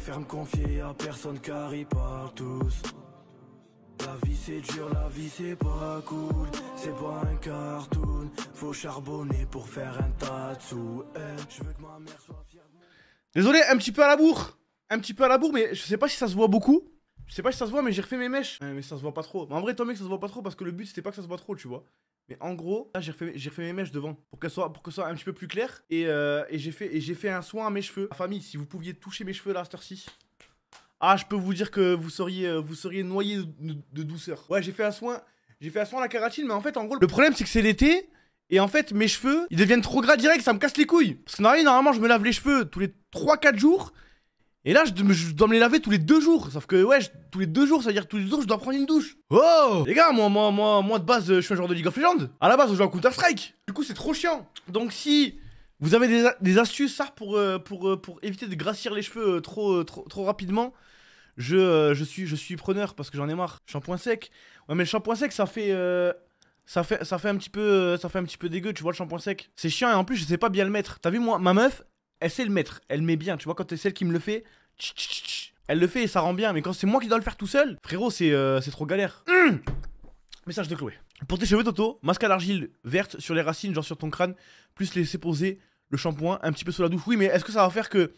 préfère me confier à personne car ils parlent tous La vie c'est dur, la vie c'est pas cool C'est pas un cartoon Faut charbonner pour faire un tatou eh, Je veux que ma mère soit fière Désolé, un petit peu à la bourre Un petit peu à la bourre mais je sais pas si ça se voit beaucoup je sais pas si ça se voit, mais j'ai refait mes mèches. Ouais, eh, mais ça se voit pas trop. Mais en vrai, tant mec que ça se voit pas trop, parce que le but c'était pas que ça se voit trop, tu vois. Mais en gros, là j'ai refait, mes mèches devant pour qu'elles soient, pour que soit un petit peu plus clair euh, Et, j'ai fait, et j'ai fait un soin à mes cheveux. Ma famille, si vous pouviez toucher mes cheveux là à ci Ah, je peux vous dire que vous seriez, euh, vous seriez noyé de, douceur. Ouais, j'ai fait un soin, j'ai fait un soin à la kératine, mais en fait, en gros, le problème c'est que c'est l'été. Et en fait, mes cheveux, ils deviennent trop gras direct, ça me casse les couilles. Parce que normalement, je me lave les cheveux tous les 3-4 jours. Et là, je, dois me les laver tous les deux jours. Sauf que, ouais, tous les deux jours, ça veut dire tous les deux jours, je dois prendre une douche. Oh Les gars, moi, moi, moi, moi de base, je suis un joueur de League of Legends. À la base, je joue à Counter-Strike. Du coup, c'est trop chiant. Donc, si vous avez des, astuces, ça, pour, euh, pour, euh, pour éviter de grassir les cheveux euh, trop, trop, trop rapidement, je, je, suis, je suis preneur parce que j'en ai marre. Shampoing sec. Ouais, mais le shampoing sec, ça fait. Ça fait, ça fait un petit peu ça fait un petit peu dégueu tu vois le shampoing sec c'est chiant et en plus je sais pas bien le mettre t'as vu moi ma meuf elle sait le mettre, elle met bien, tu vois, quand c'est celle qui me le fait, elle le fait et ça rend bien, mais quand c'est moi qui dois le faire tout seul, frérot, c'est euh, trop galère. Hum. Message de Chloé. Pour tes cheveux, Toto, masque à l'argile verte sur les racines, genre sur ton crâne, plus laisser poser le shampoing un petit peu sous la douche. Oui, mais est-ce que ça va faire que.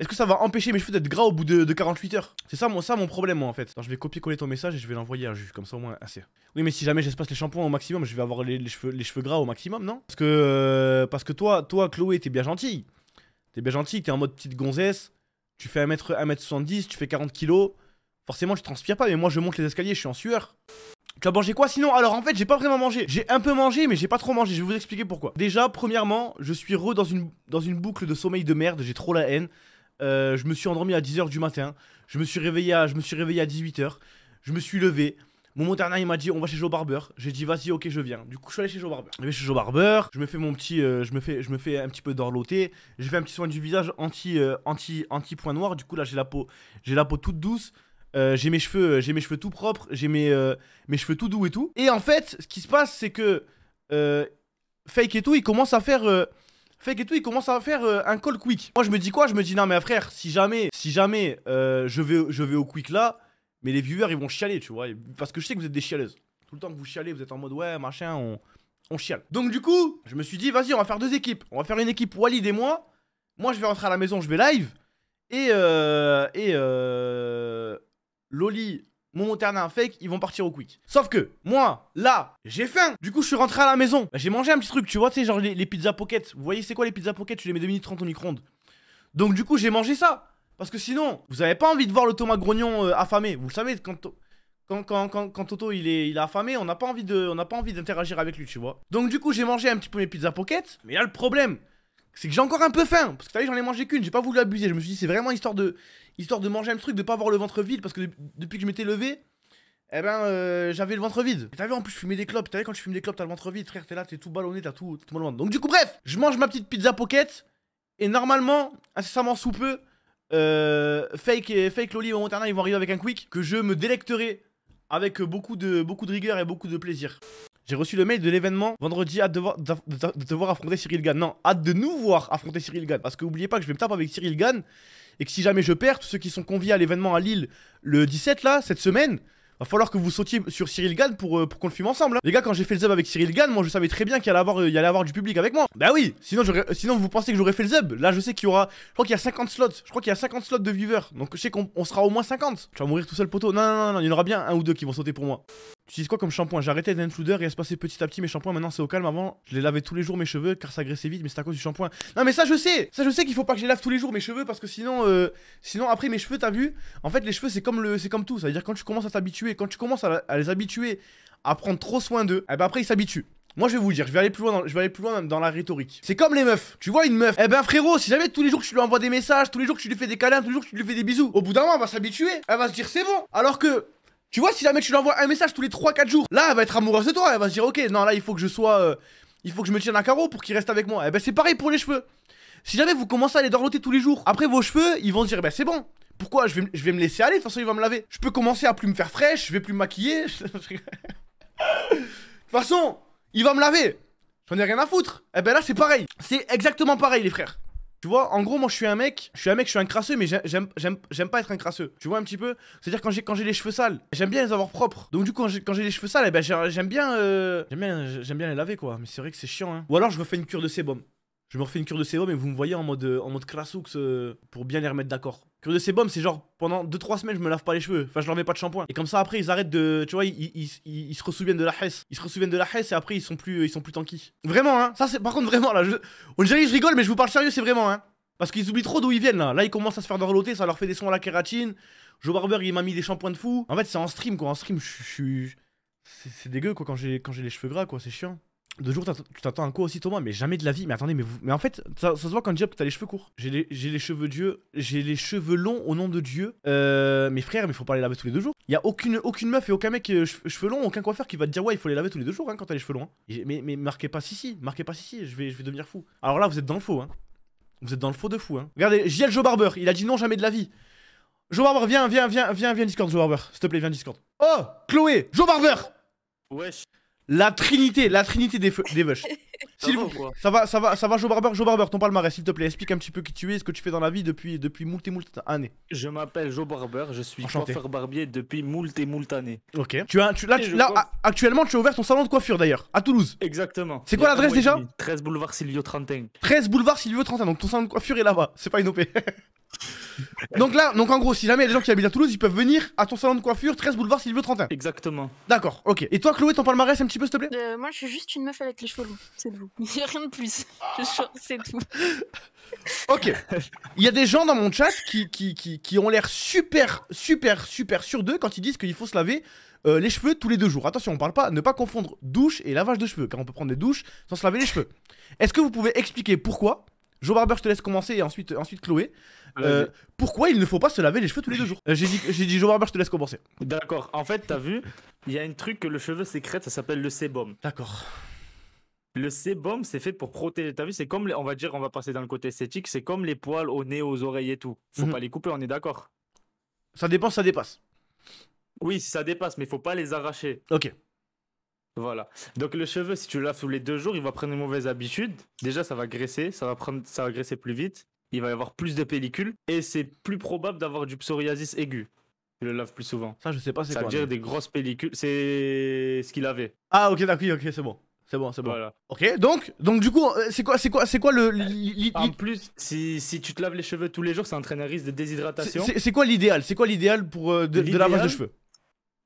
Est-ce que ça va empêcher mes cheveux d'être gras au bout de, 48 heures C'est ça, ça mon problème, moi, en fait. je vais copier-coller ton message et je vais l'envoyer à comme ça au moins assez. Oui, mais si jamais j'espace les shampoings au maximum, je vais avoir les, cheveux, les cheveux gras au maximum, non Parce que. Euh, parce que toi, toi, Chloé, t'es bien gentille. T'es bien gentil, t'es en mode petite gonzesse, tu fais 1 m 70 tu fais 40 kilos. Forcément, je transpire pas, mais moi je monte les escaliers, je suis en sueur. Tu as mangé quoi sinon Alors en fait, j'ai pas vraiment mangé. J'ai un peu mangé, mais j'ai pas trop mangé. Je vais vous expliquer pourquoi. Déjà, premièrement, je suis re dans une, dans une boucle de sommeil de merde. J'ai trop la haine. Euh, je me suis endormi à 10h du matin. Je me suis réveillé je me suis réveillé à 18h. Je me suis levé. Mon il m'a dit on va chez Joe Barber. J'ai dit vas-y, ok, je viens. Du coup, je suis allé chez Joe Barber. Je vais chez Joe Barber, je me fais mon petit, euh, je me fais, je me fais un petit peu d'orloté. J'ai fait un petit soin du visage anti, euh, anti, anti point noir. Du coup, là, j'ai la peau, j'ai la peau toute douce. Euh, j'ai mes cheveux, j'ai mes cheveux tout propres, j'ai mes, cheveux tout doux et tout. Et en fait, ce qui se passe, c'est que fake et tout, il commence à faire fake et tout, il commence à faire un call quick. Moi, je me dis quoi Je me dis, non, mais frère, si jamais, si jamais je, vais, je vais au quick là, mais les viewers, ils vont chialer, tu vois. Parce que je sais que vous êtes des chialeuses. Tout le temps que vous chialez, vous êtes en mode ouais, machin, on, on chiale. Donc du coup, je me suis dit, vas-y, on va faire deux équipes. On va faire une équipe Walid et moi. Moi, je vais rentrer à la maison, je vais live. Et, euh, et euh, Loli, mon Monterna, un fake, ils vont partir au quick. Sauf que, moi, là, j'ai faim. Du coup, je suis rentré à la maison. j'ai mangé un petit truc, tu vois, tu sais, genre les, les pizzas pockets. Vous voyez, c'est quoi les pizzas pockets, Tu les mets 2 minutes 30 au micro-ondes. Donc du coup, j'ai mangé ça. Parce que sinon, vous n'avez pas envie de voir le Thomas Grognon euh, affamé. Vous le savez, quand, quand, Toto il est, il est affamé, on n'a pas envie de, on pas envie d'interagir avec lui, tu vois. Donc du coup, j'ai mangé un petit peu mes pizzas pockets, Mais là, le problème, c'est que j'ai encore un peu faim. Parce que t'as vu, j'en ai mangé qu'une. J'ai pas voulu abuser. Je me suis dit, c'est vraiment histoire de, histoire de manger un truc, de pas avoir le ventre vide. Parce que depuis que je m'étais levé, eh ben, euh, j'avais le ventre vide. T'as vu, en plus, je fumais des clopes. T'as vu, quand je fume des clopes, t'as le ventre vide, frère. T'es là, t'es tout ballonné, t'as tout, tout mal Donc, du coup, bref, je mange ma petite pizza pocket. Et normalement, incessamment sous peu, euh, fake euh, Fake Loli et Montana ils vont arriver avec un quick que je me délecterai avec beaucoup de, beaucoup de rigueur et beaucoup de plaisir. J'ai reçu le mail de l'événement vendredi, hâte de, te voir affronter Cyril Gann. Non, hâte de nous voir affronter Cyril Gann. Parce que n'oubliez pas que je vais me taper avec Cyril Gann. Et que si jamais je perds, tous ceux qui sont conviés à l'événement à Lille le 17 là, cette semaine, va falloir que vous sautiez sur Cyril Gann pour, euh, pour qu'on le fume ensemble. Hein. Les gars, quand j'ai fait le Zub avec Cyril Gann, moi je savais très bien qu'il allait, avoir, y euh, allait avoir du public avec moi. Bah oui, sinon, euh, sinon vous pensez que j'aurais fait le zeb. Là, je sais qu'il y aura. Je crois qu'il y a 50 slots. Je crois qu'il y a 50 slots de viewers. Donc je sais qu'on sera au moins 50. Tu vas mourir tout seul, poteau. Non, non, non, non, il y en aura bien un ou deux qui vont sauter pour moi. Tu utilises quoi comme shampoing J'ai arrêté floudeur et à se passer petit à petit mes shampoings. Maintenant, c'est au calme. Avant, je les lavais tous les jours mes cheveux car ça graissait vite, mais c'est à cause du shampoing. Non, mais ça, je sais Ça, je sais qu'il faut pas que je les lave tous les jours mes cheveux parce que sinon, euh, sinon après mes cheveux, t'as vu En fait, les cheveux, c'est comme, le, comme tout. Ça veut dire quand tu commences à t'habituer, quand tu commences à, les habituer à prendre trop soin d'eux, eh ben après, ils s'habituent. Moi je vais vous dire, je vais aller plus loin dans, je vais aller plus loin dans la rhétorique. C'est comme les meufs. Tu vois une meuf, eh ben frérot, si jamais tous les jours tu lui envoies des messages, tous les jours que tu lui fais des câlins, tous les jours que tu lui fais des bisous, au bout d'un moment elle va s'habituer, elle va se dire c'est bon. Alors que tu vois, si jamais tu lui envoies un message tous les 3-4 jours, là, elle va être amoureuse de toi. Elle va se dire, ok, non, là, il faut que je sois. Euh, il faut que je me tienne à carreau pour qu'il reste avec moi. Et eh ben, c'est pareil pour les cheveux. Si jamais vous commencez à les dorloter tous les jours, après vos cheveux, ils vont se dire, ben, c'est bon. Pourquoi je vais, je vais me laisser aller, de toute façon, il va me laver. Je peux commencer à plus me faire fraîche, je vais plus me maquiller. de toute façon, il va me laver. J'en ai rien à foutre. Et eh ben là, c'est pareil. C'est exactement pareil, les frères. Tu vois, en gros, moi je suis un mec, je suis un mec, je suis un crasseux, mais j'aime pas être un crasseux. Tu vois un petit peu C'est-à-dire quand j'ai les cheveux sales, j'aime bien les avoir propres. Donc du coup, quand j'ai les cheveux sales, eh ben, j'aime bien, euh, bien, les laver quoi. Mais c'est vrai que c'est chiant. Hein. Ou alors je me fais une cure de sébum. Je me refais une cure de sébum et vous me voyez en mode, euh, en mode crasseux euh, pour bien les remettre d'accord. Cure de sébum, c'est genre pendant 2-3 semaines, je me lave pas les cheveux. Enfin, je leur mets pas de shampoing. Et comme ça, après, ils arrêtent de. Tu vois, ils, se ressouviennent de la hesse. Ils se ressouviennent de la hesse et après, ils sont plus, euh, ils sont plus tanky. Vraiment, hein. Ça, c'est par contre vraiment là. Je... On dirait je rigole, mais je vous parle sérieux, c'est vraiment, hein. Parce qu'ils oublient trop d'où ils viennent là. Là, ils commencent à se faire dorloter, ça leur fait des sons à la kératine. Joe Barber, il m'a mis des shampoings de fou. En fait, c'est en stream quoi. En stream, je suis. C'est dégueu quoi quand j'ai les cheveux gras quoi, c'est chiant. Deux jours, tu t'attends un coup aussi, Thomas Mais jamais de la vie. Mais attendez, mais, vous... mais en fait, ça, se voit quand tu que t'as les cheveux courts. J'ai les, cheveux Dieu, j'ai les cheveux longs au nom de Dieu. Euh, mes frères, mais faut pas les laver tous les deux jours. Il y a aucune, aucune meuf et aucun mec euh, cheveux longs, aucun coiffeur qui va te dire ouais, il faut les laver tous les deux jours hein, quand t'as les cheveux longs. Hein. Mais, mais marquez pas si si, marquez pas si je vais, je vais devenir fou. Alors là, vous êtes dans le faux, hein. Vous êtes dans le faux de fou, hein. Regardez, JL Joe Barber, il a dit non jamais de la vie. Joe Barber, viens, viens, viens, viens, viens Discord, Joe Barber. S'il te plaît, viens Discord. Oh Chloé Joe Barber Wesh la trinité, la trinité des, feux, des vaches. S'il Ça va, ça va, ça va, Joe Barber, Joe Barber, ton palmarès, s'il te plaît. Explique un petit peu qui tu es, ce que tu fais dans la vie depuis, depuis moult et moult années. Je m'appelle Joe Barber, je suis Enchanté. coiffeur barbier depuis moult et moult années. Ok. Tu as, là, actuellement, tu as ouvert ton salon de coiffure d'ailleurs, à Toulouse. Exactement. C'est quoi l'adresse déjà 13 boulevard Silvio 31. 13 boulevard Silvio 31, donc ton salon de coiffure est là-bas, c'est pas une donc là, donc en gros, si jamais il y a des gens qui habitent à Toulouse, ils peuvent venir à ton salon de coiffure, 13 boulevard veut 31. Exactement. D'accord, ok. Et toi, Chloé, ton palmarès un petit peu, s'il te plaît euh, Moi, je suis juste une meuf avec les cheveux longs, c'est tout. Il n'y a rien de plus. C'est tout. ok. Il y a des gens dans mon chat qui, qui, qui, ont l'air super, super, super sur d'eux quand ils disent qu'il faut se laver euh, les cheveux tous les deux jours. Attention, on parle pas, ne pas confondre douche et lavage de cheveux, car on peut prendre des douches sans se laver les cheveux. Est-ce que vous pouvez expliquer pourquoi Joe Barber, je te laisse commencer et ensuite, ensuite Chloé. Ah, euh, pourquoi il ne faut pas se laver les cheveux tous les deux jours euh, J'ai dit, dit Joe Barber, je te laisse commencer. D'accord. En fait, t'as vu, il y a un truc que le cheveu sécrète, ça s'appelle le sébum. D'accord. Le sébum, c'est fait pour protéger. T'as vu, c'est comme, les... on va dire, on va passer dans le côté esthétique, c'est comme les poils au nez, aux oreilles et tout. Faut mhm. pas les couper, on est d'accord. Ça dépense, ça dépasse. Oui, ça dépasse, mais faut pas les arracher. Ok. Voilà. Donc le cheveu, si tu le laves tous les deux jours, il va prendre une mauvaise habitude. Déjà, ça va graisser, ça va prendre, ça va graisser plus vite. Il va y avoir plus de pellicules et c'est plus probable d'avoir du psoriasis aigu. Tu le laves plus souvent. Ça, je sais pas c'est quoi. Ça veut dire des grosses pellicules. C'est ce qu'il avait. Ah ok, d'accord, ok, c'est bon. C'est bon, c'est bon. Voilà. Ok, donc, donc du coup, euh, c'est quoi, c'est quoi, c'est quoi le. En plus, si, si, tu te laves les cheveux tous les jours, ça entraîne un risque de déshydratation. C'est quoi l'idéal C'est quoi l'idéal pour euh, de, de lavage de cheveux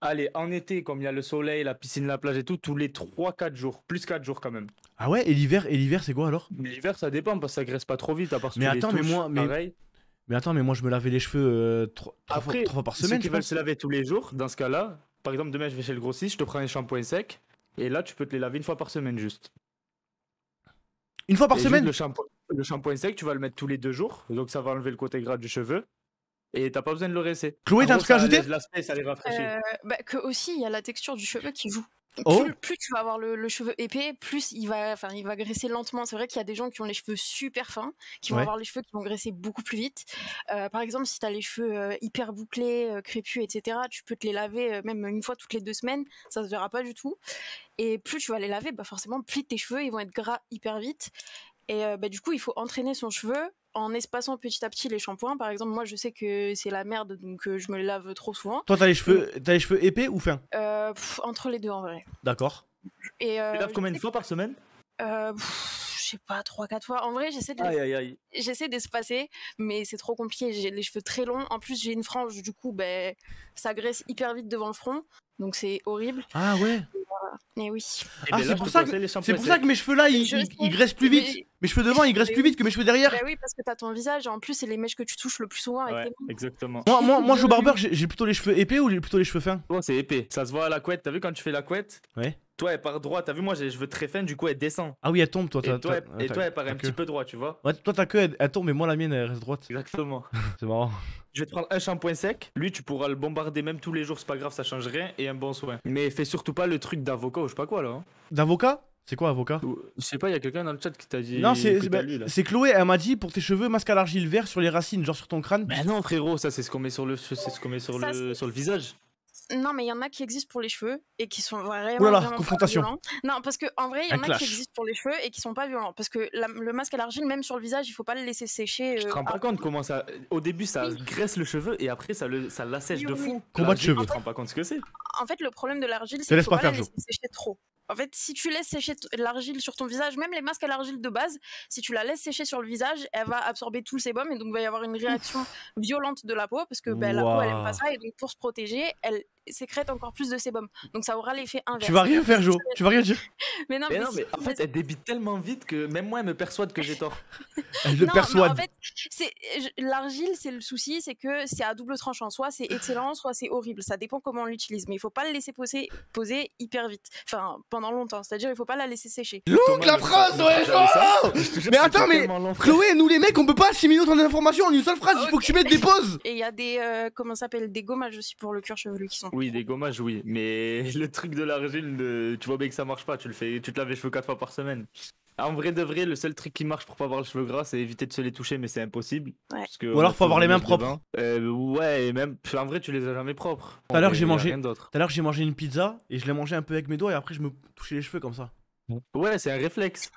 allez, en été, comme il y a le soleil, la piscine, la plage et tout, tous les 3-4 jours, plus 4 jours quand même. Ah ouais, et l'hiver, et l'hiver c'est quoi alors L'hiver, ça dépend parce que ça graisse pas trop vite à part Mais attends, mais moi, mais... mais attends, mais moi je me lavais les cheveux 3, euh, fois, par semaine. Ceux qui veulent se laver tous les jours, dans ce cas-là, par exemple, demain je vais chez le grossiste, je te prends un shampoing sec, et là tu peux te les laver une fois par semaine juste. Une fois par semaine Le shampoing sec, tu vas le mettre tous les deux jours, donc ça va enlever le côté gras du cheveu et t'as pas besoin de le rincer. Chloé, t'as un truc à ajouter euh, bah, que aussi, il y a la texture du cheveu qui joue. Oh. Plus, tu vas avoir le, cheveu épais, plus il va, enfin, il va graisser lentement. C'est vrai qu'il y a des gens qui ont les cheveux super fins, qui vont avoir les cheveux qui vont graisser beaucoup plus vite. Euh, par exemple, si tu les cheveux euh, hyper bouclés, crépus, etc., tu peux te les laver même une fois toutes les deux semaines, ça se verra pas du tout. Et plus tu vas les laver, bah forcément, plus tes cheveux, ils vont être gras hyper vite. Et bah, du coup, il faut entraîner son cheveu en espaçant petit à petit les shampoings. Par exemple, moi, je sais que c'est la merde, donc euh, je me lave trop souvent. Toi, t'as les cheveux, épais ou fins euh, Entre les deux, en vrai. D'accord. Et euh, tu laves combien de fois par semaine Je sais pas, 3-4 fois. En vrai, j'essaie de. J'essaie d'espacer, mais c'est trop compliqué. J'ai les cheveux très longs. En plus, j'ai une frange, du coup, ben, ça graisse hyper vite devant le front, donc c'est horrible. Ah ouais. Mais oui. Eh ah, ben c'est pour, ça que mes cheveux là, ils, graissent plus vite. Mes cheveux devant, ils graissent plus vite que mes cheveux derrière. Bah oui, parce que t'as ton visage. En plus, c'est les mèches que tu touches le plus souvent Exactement. Moi, moi, je suis barbeur, j'ai plutôt les cheveux épais ou plutôt les cheveux fins Moi, oh, c'est épais. Ça se voit à la couette. T'as vu quand tu fais la couette Ouais. Toi, elle part droit. T'as vu, moi, j'ai les cheveux très fins, du coup, elle descend. Ah oui, elle tombe, toi. Et toi, elle, part un petit peu droit, tu vois. Ouais, toi, ta queue, elle, tombe, mais moi, la mienne, elle reste droite. Exactement. c'est marrant. Je vais te prendre un shampoing sec. Lui, tu pourras le bombarder même tous les jours, c'est pas grave, ça change rien. Et un bon soin. Mais fais surtout pas le truc d'avocat ou je sais pas quoi, là. Hein. D'avocat C'est quoi, avocat Je sais pas, il y a quelqu'un dans le chat qui t'a dit. Non, bah, c'est Chloé, elle m'a dit pour tes cheveux, masque à l'argile vert sur les racines, genre sur ton crâne. Bah non, frérot, ça, c'est ce qu'on met sur le, c'est ce qu'on met sur le, sur le visage. Non, mais il y en a qui existent pour les cheveux et qui sont vraiment, confrontation. Non, parce que en vrai, il y en a qui existent pour les cheveux et qui sont pas violents. Parce que le masque à l'argile, même sur le visage, il faut pas le laisser sécher. Je te rends euh, pas compte comment ça. Au début, ça graisse le cheveu et après, ça le, ça l'assèche de fou. Combat de cheveux. je te rends pas compte ce que c'est. En fait, le problème de l'argile, c'est qu'il faut pas, laisser sécher trop. En fait, si tu laisses sécher l'argile sur ton visage, même les masques à l'argile de base, si tu la laisses sécher sur le visage, elle va absorber tout le sébum et donc il va y avoir une réaction violente de la peau parce que ben, la peau elle aime pas ça et donc pour se protéger, elle sécrète encore plus de sébum. Donc ça aura l'effet inverse. Tu vas rien faire, Jo. tu vas rien dire. mais non, mais, en fait, elle débite tellement vite que même moi, elle me persuade que j'ai tort. elle le persuade. En fait, l'argile, c'est le souci, c'est que c'est à double tranchant. Soit c'est excellent, soit c'est horrible. Ça dépend comment on l'utilise. Mais il faut pas le laisser poser, poser hyper vite. Enfin, pendant longtemps. C'est-à-dire, il faut pas la laisser sécher. Longue la phrase, ouais, Mais attends, mais Chloé, nous les mecs, on peut pas assimiler en information en une seule phrase. Il faut que tu mettes des pauses. Et il y a des. Euh, comment s'appelle Des gommages aussi pour le cuir chevelu qui sont. Oui, des gommages, oui. Mais le truc de la régine, tu vois bien que ça marche pas. Tu le fais, tu te laves les cheveux 4 fois par semaine. Ah, en vrai de vrai, le seul truc qui marche pour pas avoir les cheveux gras, c'est éviter de se les toucher, mais c'est impossible. Parce que Ou alors faut avoir les mains propres. Euh, ouais, et même en vrai, tu les as jamais propres. Tout à l'heure, j'ai mangé. Tout à l'heure, j'ai mangé une pizza et je l'ai mangé un peu avec mes doigts et après je me touchais les cheveux comme ça. Ouais, c'est un réflexe.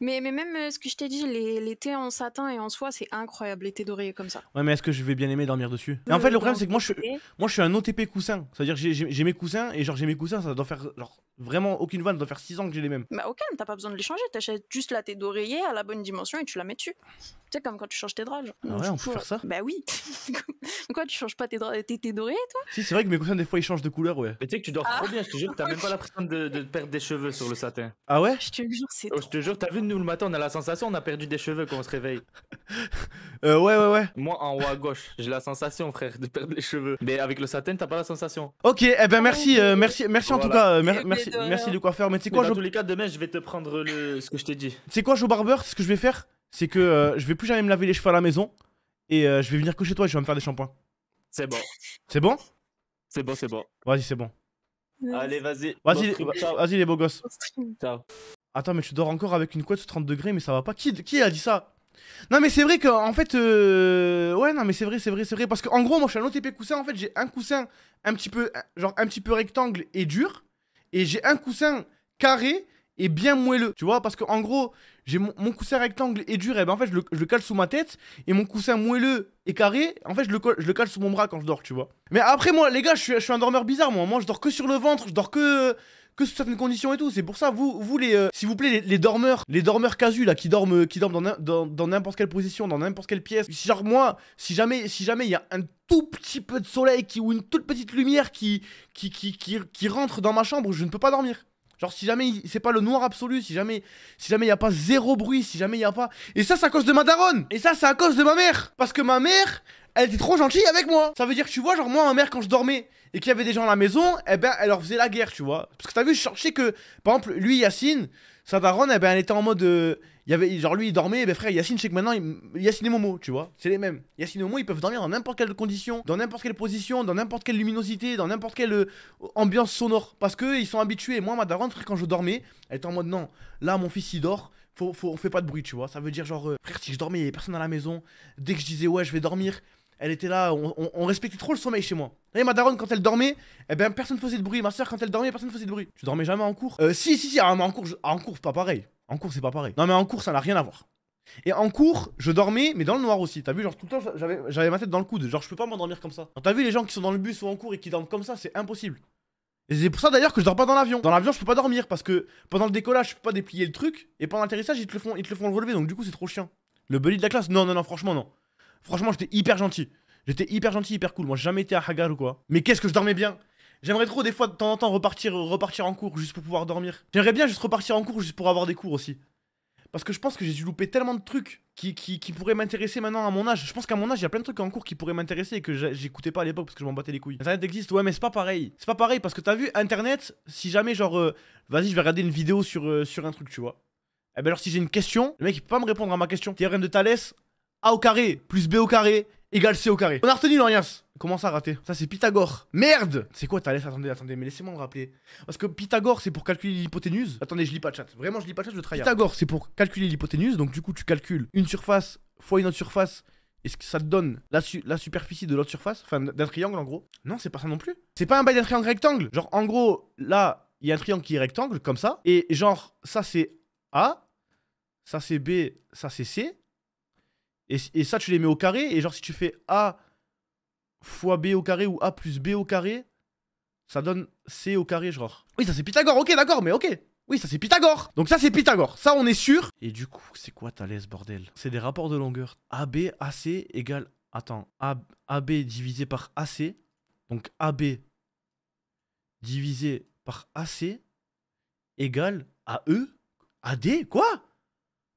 Mais, mais même euh, ce que je t'ai dit, l'été en satin et en soie, c'est incroyable, les doré comme ça. Ouais, mais est-ce que je vais bien aimer dormir dessus En fait, le problème, c'est que moi je, moi, je suis un OTP coussin. C'est-à-dire, j'ai mes coussins et genre, j'ai mes coussins, ça doit faire genre vraiment aucune vanne, ça doit faire 6 ans que j'ai les mêmes. Bah, au calme, t'as pas besoin de les changer, t'achètes juste la tête d'oreiller à la bonne dimension et tu la mets dessus. Tu sais, comme quand tu changes tes draps. Genre. Ah ouais, on peut faire ça euh, Bah oui. Quoi, tu changes pas tes draps T'es doré, toi Si, c'est vrai que mes cousins des fois, ils changent de couleur, ouais. Mais tu sais que tu dors ah. trop bien, je te jure, t'as même pas l'impression de, de, perdre des cheveux sur le satin. Ah ouais Je te jure, c'est. Oh, je te jure, t'as vu, nous, le matin, on a la sensation, on a perdu des cheveux quand on se réveille. euh, ouais, ouais, ouais. Moi, en haut à gauche, j'ai la sensation, frère, de perdre les cheveux. Mais avec le satin, t'as pas la sensation. Ok, eh ben merci, ah, euh, merci, merci en tout cas, euh, merci, merci du faire. Mais tu sais quoi, je... tous les je vais te prendre le... ce que je t'ai dit. quoi, au ce que je vais faire c'est que euh, je vais plus jamais me laver les cheveux à la maison et euh, je vais venir coucher toi et je vais me faire des shampoings. C'est bon. C'est bon C'est bon, c'est bon. Vas-y, c'est bon. Allez, vas-y. Vas-y, les... beaux gosses. Ciao. Attends, mais tu dors encore avec une couette sous 30 degrés, mais ça va pas. Qui, a dit ça Non, mais c'est vrai que en fait. Euh... Ouais, non, mais c'est vrai, c'est vrai, c'est vrai. Parce qu'en gros, moi je suis un OTP coussin. En fait, j'ai un coussin un petit peu, euh, genre un petit peu rectangle et dur. Et j'ai un coussin carré et bien moelleux, tu vois, parce que en gros, j'ai mon, coussin rectangle et dur, et ben en fait, je le, je cale sous ma tête, et mon coussin moelleux et carré, en fait, je le, je le cale sous mon bras quand je dors, tu vois. Mais après, moi, les gars, je suis, un dormeur bizarre, moi. Moi, je dors que sur le ventre, je dors que que sous certaines conditions et tout. C'est pour ça, vous, vous les, euh, s'il vous plaît, les, dormeurs, les dormeurs casus là, qui dorment, qui dorment dans, n'importe quelle position, dans n'importe quelle pièce. Genre moi, si jamais, si jamais il y a un tout petit peu de soleil qui, ou une toute petite lumière qui, qui, qui, qui rentre dans ma chambre, je ne peux pas dormir. Genre, si jamais c'est pas le noir absolu, si jamais si jamais il n'y a pas zéro bruit, si jamais il n'y a pas. Et ça, c'est à cause de ma daronne Et ça, c'est à cause de ma mère Parce que ma mère, elle était trop gentille avec moi. Ça veut dire, que tu vois, genre, moi, ma mère, quand je dormais et qu'il y avait des gens à la maison, eh ben, elle leur faisait la guerre, tu vois. Parce que t'as vu, je cherchais que, par exemple, lui, Yacine, sa daronne, eh ben, elle était en mode. Euh, y avait, genre lui, il dormait, et eh ben, frère, Yacine, je sais que maintenant, il, Yacine et Momo, tu vois, c'est les mêmes. Yacine et Momo, ils peuvent dormir dans n'importe quelle condition, dans n'importe quelle position, dans n'importe quelle luminosité, dans n'importe quelle euh, ambiance sonore. Parce ils sont habitués. Moi, ma daronne, frère, quand je dormais, elle était en mode non, là, mon fils, il dort. Faut, faut, on fait pas de bruit, tu vois. Ça veut dire, genre, euh, frère, si je dormais, il y avait personne à la maison. Dès que je disais, ouais, je vais dormir, elle était là, on, respectait trop le sommeil chez moi. Et ma daronne, quand elle dormait, eh ben personne faisait de bruit. Ma soeur, quand elle dormait, personne faisait de bruit. Tu dormais jamais en cours euh, Si, si, si, ah, en cours, en cours, pas pareil. En cours, c'est pas pareil. Non, mais en cours, ça n'a rien à voir. Et en cours, je dormais, mais dans le noir aussi. T'as vu, genre tout le temps, j'avais ma tête dans le coude. Genre, je peux pas m'endormir comme ça. T'as vu les gens qui sont dans le bus ou en cours et qui dorment comme ça, c'est impossible. Et c'est pour ça d'ailleurs que je dors pas dans l'avion. Dans l'avion, je peux pas dormir parce que pendant le décollage, je peux pas déplier le truc. Et pendant l'atterrissage, ils te le font, ils te le font relever. Donc, du coup, c'est trop chiant. Le bully de la classe Non, non, non, franchement, non. Franchement, j'étais hyper gentil. J'étais hyper gentil, hyper cool. Moi, j'ai jamais été à Hagar ou quoi. Mais qu'est-ce que je dormais bien J'aimerais trop des fois de temps en temps repartir, repartir en cours juste pour pouvoir dormir. J'aimerais bien juste repartir en cours juste pour avoir des cours aussi. Parce que je pense que j'ai dû louper tellement de trucs qui, qui, pourraient m'intéresser maintenant à mon âge. Je pense qu'à mon âge, il y a plein de trucs en cours qui pourraient m'intéresser et que j'écoutais pas à l'époque parce que je m'en battais les couilles. Internet existe, ouais, mais c'est pas pareil. C'est pas pareil parce que t'as vu, Internet, si jamais, genre, euh, vas-y, je vais regarder une vidéo sur, euh, sur un truc, tu vois. Eh ben alors, si j'ai une question, le mec, il peut pas me répondre à ma question. Théorème de a au carré plus B au carré égale C au carré. On a retenu Comment ça a raté Ça, c'est Pythagore. Merde C'est quoi laissé Attendez, attendez, mais laissez-moi me rappeler. Parce que Pythagore, c'est pour calculer l'hypoténuse. Attendez, je lis pas de chat. Vraiment, je lis pas de chat, je trahis. Pythagore, c'est pour calculer l'hypoténuse. Donc, du coup, tu calcules une surface fois une autre surface. Et ce que ça te donne la, la superficie de l'autre surface, enfin d'un triangle en gros. Non, c'est pas ça non plus. C'est pas un bail d'un triangle rectangle. Genre, en gros, là, il y a un triangle qui est rectangle, comme ça. Et genre, ça c'est A, ça c'est B, ça c'est C. Et, ça, tu les mets au carré. Et genre, si tu fais A fois B au carré ou A plus B au carré, ça donne C au carré, genre. Oui, ça c'est Pythagore, ok, d'accord, mais ok. Oui, ça c'est Pythagore. Donc ça c'est Pythagore, ça on est sûr. Et du coup, c'est quoi ta laisse bordel C'est des rapports de longueur. AB, AC égale... Attends, AB, divisé par AC. Donc AB divisé par AC égale AE AD Quoi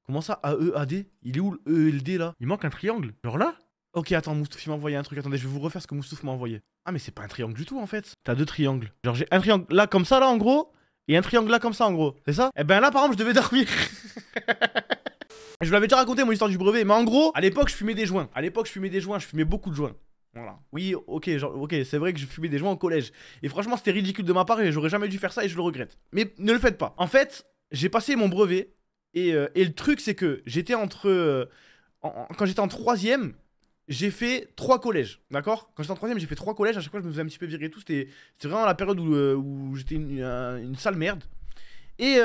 Comment ça A-E-A-D Il est où le e d là Il manque un triangle. Genre là Ok, attends, Moustouf m'a envoyé un truc. Attendez, je vais vous refaire ce que Moustouf m'a envoyé. Ah, mais c'est pas un triangle du tout en fait. T'as deux triangles. Genre j'ai un triangle là comme ça là en gros et un triangle là comme ça en gros. C'est ça Eh ben là par exemple, je devais dormir. je vous l'avais déjà raconté mon histoire du brevet, mais en gros, à l'époque, je fumais des joints. À l'époque, je fumais des joints, je fumais beaucoup de joints. Voilà. Oui, ok, ok, c'est vrai que je fumais des joints au collège. Et franchement, c'était ridicule de ma part et j'aurais jamais dû faire ça et je le regrette. Mais ne le faites pas. En fait, j'ai passé mon brevet euh, et, le truc, c'est que j'étais entre. Euh, quand j'étais en troisième, j'ai fait trois collèges, d'accord Quand j'étais en troisième, j'ai fait trois collèges. À chaque fois, je me faisais un petit peu virer et tout. C'était vraiment la période où, euh, j'étais une, sale merde. Et.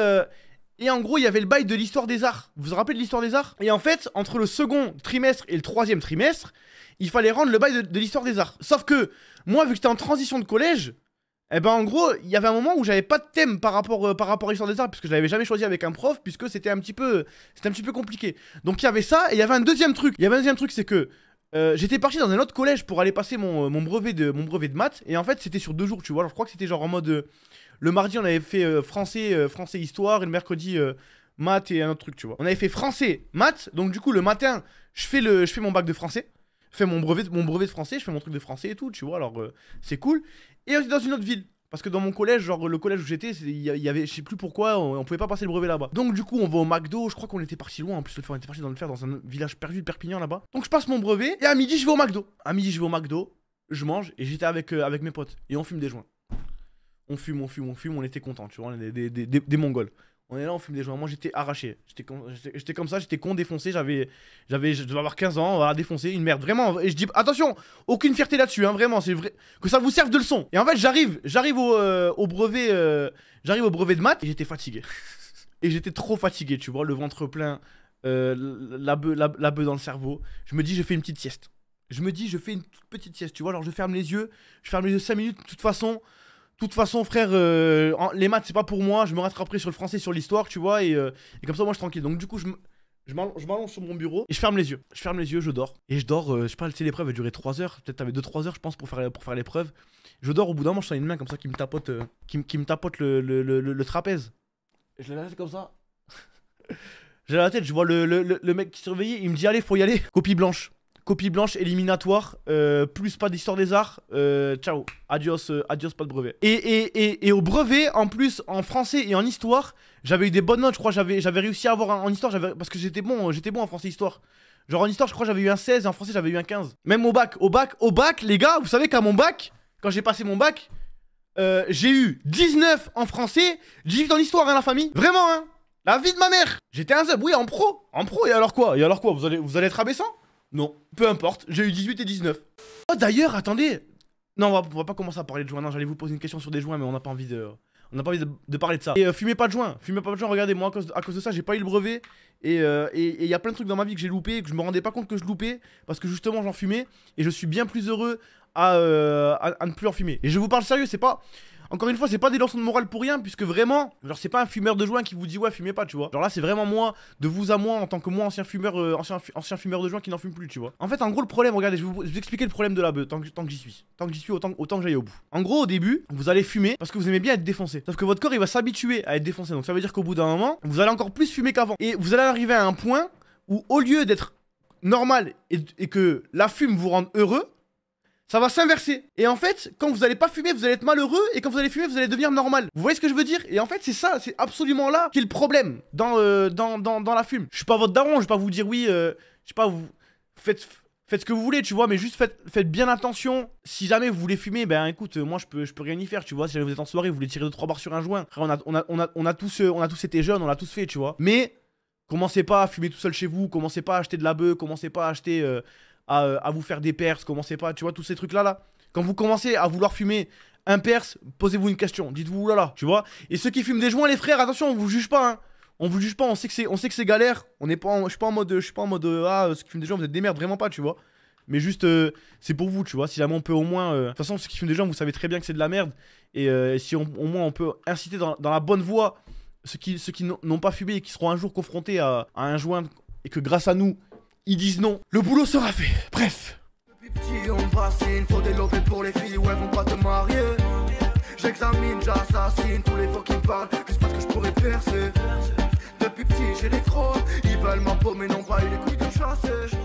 Et en gros, il y avait le bail de l'histoire des arts. Vous vous rappelez de l'histoire des arts Et en fait, entre le second trimestre et le troisième trimestre, il fallait rendre le bail de, de l'histoire des arts. Sauf que, moi, vu que j'étais en transition de collège, et eh ben en gros, il y avait un moment où j'avais pas de thème par rapport, euh, par rapport à l'histoire des arts, puisque je l'avais jamais choisi avec un prof, puisque c'était un petit peu, c'était un petit peu compliqué. Donc il y avait ça, et il y avait un deuxième truc. Il y avait un deuxième truc, c'est que euh, j'étais parti dans un autre collège pour aller passer euh, mon, brevet, de, mon brevet de maths, et en fait c'était sur deux jours, tu vois. je crois que c'était genre en mode, le mardi on avait fait français, français histoire, et le mercredi maths et un autre truc, tu vois. On avait fait français, maths, donc du coup le matin je fais, le, je fais mon bac de français fais mon brevet, mon brevet de français, je fais mon truc de français et tout, tu vois, alors euh, c'est cool. Et aussi dans une autre ville. Parce que dans mon collège, genre le collège où j'étais, il y avait, je sais plus pourquoi, on, pouvait pas passer le brevet là-bas. Donc du coup, on va au McDo, je crois qu'on était parti loin, en plus on était parti dans le faire dans un village perdu de Perpignan là-bas. Donc je passe mon brevet et à midi je vais au McDo. À midi je vais au McDo, je mange et j'étais avec, euh, avec mes potes et on fume des joints. On fume, on fume, on fume, on était content, tu vois, on des, des, des Mongols. On est là, on fume des joints. Moi, j'étais arraché. J'étais comme ça, j'étais con défoncé. J'avais, j'avais, je devais avoir 15 ans, voilà, défoncé, une merde. Vraiment. Et je dis, attention, aucune fierté là-dessus, hein, vraiment. C'est vrai que ça vous serve de leçon. Et en fait, j'arrive, j'arrive au, euh, brevet, euh, j'arrive au brevet de maths et j'étais fatigué. et j'étais trop fatigué, tu vois, le ventre plein, euh, la, beuh, dans le cerveau. Je me dis, je fais une petite sieste. Je me dis, je fais une petite sieste, tu vois. Alors, je ferme les yeux, je ferme les yeux 5 minutes. De toute façon, de toute façon, frère, euh, les maths, c'est pas pour moi. Je me rattraperai sur le français, sur l'histoire, tu vois. Et, euh, comme ça, moi, je suis tranquille. Donc, du coup, je, m'allonge sur mon bureau et je ferme les yeux. Je ferme les yeux, je dors. Et je dors, euh, je sais pas, l'épreuve a duré 3 heures. Peut-être t'avais 2-3 heures, je pense, pour faire, pour faire l'épreuve. Je dors, au bout d'un moment, je sens une main comme ça qui me tapote, qui, me tapote le, trapèze. Et je la tête comme ça. J'ai la tête, je vois le, mec qui surveillait. Il me dit, allez, faut y aller. Copie blanche copie blanche éliminatoire, euh, plus pas d'histoire des arts, euh, ciao, adios, euh, adios, pas de brevet. Et, au brevet, en plus, en français et en histoire, j'avais eu des bonnes notes, je crois, j'avais réussi à avoir en histoire, parce que j'étais bon, j'étais bon en français histoire. Genre en histoire, je crois, j'avais eu un 16 et en français, j'avais eu un 15. Même au bac, au bac, au bac, les gars, vous savez qu'à mon bac, quand j'ai passé mon bac, j'ai eu 19 en français, 18 en histoire, hein, la famille. Vraiment, hein la vie de ma mère J'étais un zeb, oui, en pro En pro, et alors quoi Et alors quoi vous allez, vous allez être abaissant non, peu importe, j'ai eu 18 et 19. Oh d'ailleurs, attendez Non, on va, va, pas commencer à parler de joints, non, j'allais vous poser une question sur des joints, mais on n'a pas envie de... On n'a pas envie de, parler de ça. Et euh, fumez pas de joint, fumez pas de joint, regardez, moi à cause, de ça, j'ai pas eu le brevet. Et euh, il et, y a plein de trucs dans ma vie que j'ai loupé, que je me rendais pas compte que je loupais, parce que justement j'en fumais, et je suis bien plus heureux à, euh, à ne plus en fumer. Et je vous parle sérieux, c'est pas... Encore une fois, c'est pas des leçons de morale pour rien, puisque vraiment, genre, c'est pas un fumeur de joint qui vous dit ouais, fumez pas, tu vois. Genre là, c'est vraiment moi, de vous à moi, en tant que moi, ancien fumeur, euh, ancien, ancien fumeur de joint qui n'en fume plus, tu vois. En fait, en gros, le problème, regardez, je vais vous, expliquer le problème de la beuh, tant que, tant que j'y suis. Tant que j'y suis, autant, autant que j'aille au bout. En gros, au début, vous allez fumer parce que vous aimez bien être défoncé. Sauf que votre corps, il va s'habituer à être défoncé. Donc ça veut dire qu'au bout d'un moment, vous allez encore plus fumer qu'avant. Et vous allez arriver à un point où, au lieu d'être normal et, et que la fume vous rende heureux, ça va s'inverser. Et en fait, quand vous allez pas fumer, vous allez être malheureux. Et quand vous allez fumer, vous allez devenir normal. Vous voyez ce que je veux dire Et en fait, c'est ça, c'est absolument là qui est le problème dans, euh, dans, dans, dans, la fume. Je suis pas votre daron, je vais pas vous dire oui, euh, je sais pas, vous faites, faites ce que vous voulez, tu vois, mais juste faites, faites bien attention. Si jamais vous voulez fumer, ben écoute, euh, moi je peux, je peux rien y faire, tu vois. Si jamais vous êtes en soirée, vous voulez tirer deux, trois barres sur un joint. on a, on a, on a, tous, euh, on a tous été jeunes, on l'a tous fait, tu vois. Mais commencez pas à fumer tout seul chez vous, commencez pas à acheter de la bœuf, commencez pas à acheter. Euh, à, vous faire des perses, commencez pas, tu vois, tous ces trucs-là, là. Quand vous commencez à vouloir fumer un perce, posez-vous une question, dites-vous, là, tu vois. Et ceux qui fument des joints, les frères, attention, on vous juge pas, hein. On vous juge pas, on sait que c'est, on sait que galère. On n'est pas, je suis pas en mode, je suis pas en mode, euh, ah, euh, ceux qui fument des joints, vous êtes des merdes, vraiment pas, tu vois. Mais juste, c'est pour vous, tu vois. Si jamais on peut au moins. De toute façon, ceux qui fument des joints, vous savez très bien que c'est de la merde. Et si on, au moins on peut inciter dans, la bonne voie ceux qui, qui n'ont pas fumé et qui seront un jour confrontés à un joint et que grâce à nous, ils disent non. Le boulot sera fait. Bref. Depuis petit, on bassine. Faut des pour les filles, elles vont pas te marier. J'examine, j'assassine tous les fois qui me parlent, pas ce que je pourrais percer. Depuis petit, j'ai les crocs. Ils veulent ma peau, mais n'ont pas eu les couilles de chasser.